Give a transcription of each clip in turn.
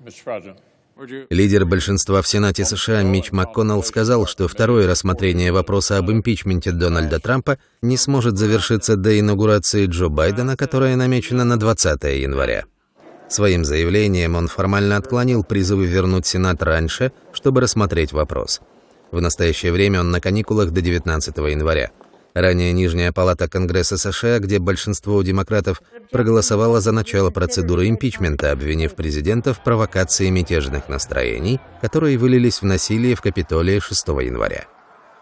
Лидер большинства в Сенате США Мич МакКоннелл сказал, что второе рассмотрение вопроса об импичменте Дональда Трампа не сможет завершиться до инаугурации Джо Байдена, которая намечена на 20 января. Своим заявлением он формально отклонил призывы вернуть Сенат раньше, чтобы рассмотреть вопрос. В настоящее время он на каникулах до 19 января. Ранее Нижняя палата Конгресса США, где большинство демократов проголосовало за начало процедуры импичмента, обвинив президента в провокации мятежных настроений, которые вылились в насилие в Капитолии 6 января.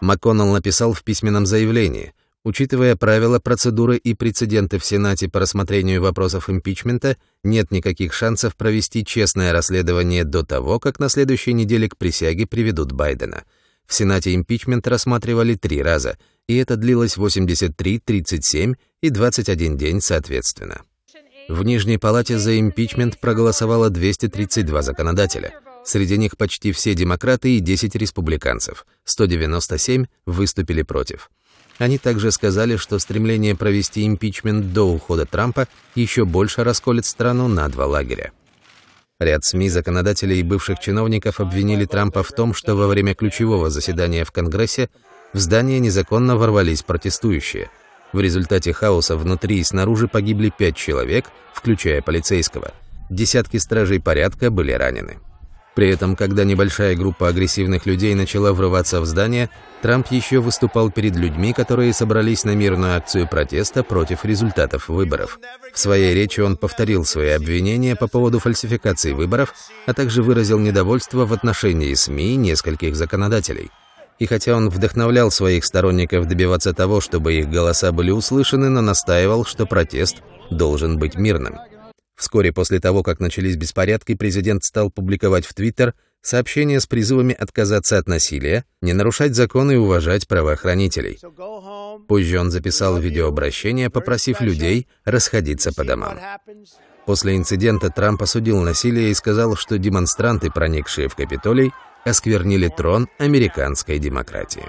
МакКоннелл написал в письменном заявлении, учитывая правила процедуры и прецеденты в Сенате по рассмотрению вопросов импичмента, нет никаких шансов провести честное расследование до того, как на следующей неделе к присяге приведут Байдена – в Сенате импичмент рассматривали три раза, и это длилось 83, 37 и 21 день соответственно. В Нижней Палате за импичмент проголосовало 232 законодателя. Среди них почти все демократы и 10 республиканцев, 197 выступили против. Они также сказали, что стремление провести импичмент до ухода Трампа еще больше расколет страну на два лагеря. Ряд СМИ, законодателей и бывших чиновников обвинили Трампа в том, что во время ключевого заседания в Конгрессе в здание незаконно ворвались протестующие. В результате хаоса внутри и снаружи погибли пять человек, включая полицейского. Десятки стражей порядка были ранены. При этом, когда небольшая группа агрессивных людей начала врываться в здание, Трамп еще выступал перед людьми, которые собрались на мирную акцию протеста против результатов выборов. В своей речи он повторил свои обвинения по поводу фальсификации выборов, а также выразил недовольство в отношении СМИ и нескольких законодателей. И хотя он вдохновлял своих сторонников добиваться того, чтобы их голоса были услышаны, но настаивал, что протест должен быть мирным. Вскоре после того, как начались беспорядки, президент стал публиковать в Твиттер сообщения с призывами отказаться от насилия, не нарушать законы и уважать правоохранителей. Позже он записал видеообращение, попросив людей расходиться по домам. После инцидента Трамп осудил насилие и сказал, что демонстранты, проникшие в Капитолий, осквернили трон американской демократии.